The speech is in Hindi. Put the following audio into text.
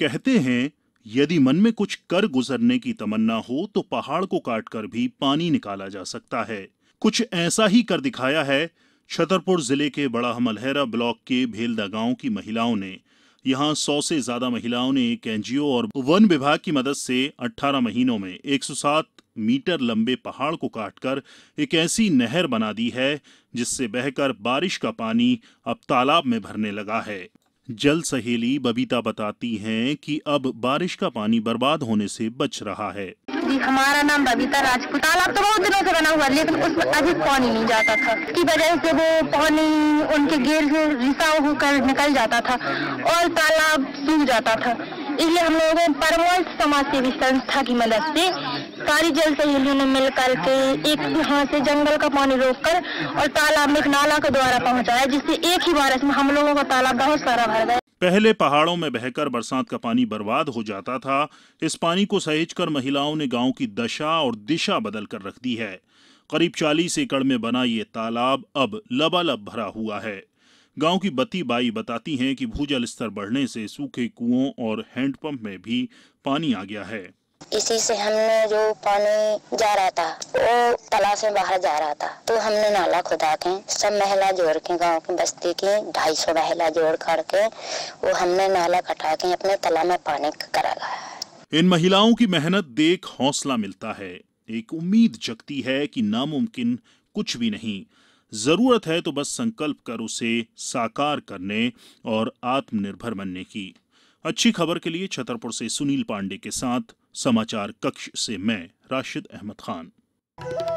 कहते हैं यदि मन में कुछ कर गुजरने की तमन्ना हो तो पहाड़ को काटकर भी पानी निकाला जा सकता है कुछ ऐसा ही कर दिखाया है छतरपुर जिले के बड़ा मलहरा ब्लॉक के भेलदा गांव की महिलाओं ने यहां सौ से ज्यादा महिलाओं ने एक एनजीओ और वन विभाग की मदद से 18 महीनों में 107 मीटर लंबे पहाड़ को काटकर एक ऐसी नहर बना दी है जिससे बहकर बारिश का पानी अब तालाब में भरने लगा है जल सहेली बबीता बताती हैं कि अब बारिश का पानी बर्बाद होने से बच रहा है जी हमारा नाम बबीता राजपूत तालाब तो बहुत दिनों से बना हुआ लेकिन उसमें अभी पानी नहीं जाता था की वजह से वो पानी उनके गेर से रिसा होकर निकल जाता था और तालाब सूख जाता था इसलिए हम लोगों ने परमोल समाज सेवी संस्था की मदद से सारी जल सहेलियों ने मिल करके एक यहाँ से जंगल का पानी रोककर और तालाब में एक नाला के द्वारा पहुँचाया जिससे एक ही बारिश में हम लोगों का तालाब बहुत सारा भर गया पहले पहाड़ों में बहकर बरसात का पानी बर्बाद हो जाता था इस पानी को सहेजकर महिलाओं ने गांव की दशा और दिशा बदल कर रख दी है करीब 40 एकड़ में बना ये तालाब अब लबालब भरा हुआ है गांव की बत्ती बाई बताती हैं कि भूजल स्तर बढ़ने से सूखे कुओं और हैंडपंप में भी पानी आ गया है इसी से हमने जो पानी जा रहा था वो से बाहर जा रहा था तो हमने नाला खुदा के सब महिला जोड़ के गाँव की बस्ती की ढाई सौ महिला जोड़ करके वो हमने नाला कटा के अपने तला में पानी करा गया इन महिलाओं की मेहनत देख हौसला मिलता है एक उम्मीद जगती है कि नामुमकिन कुछ भी नहीं जरूरत है तो बस संकल्प कर उसे साकार करने और आत्मनिर्भर बनने की अच्छी खबर के लिए छतरपुर से सुनील पांडे के साथ समाचार कक्ष से मैं राशिद अहमद खान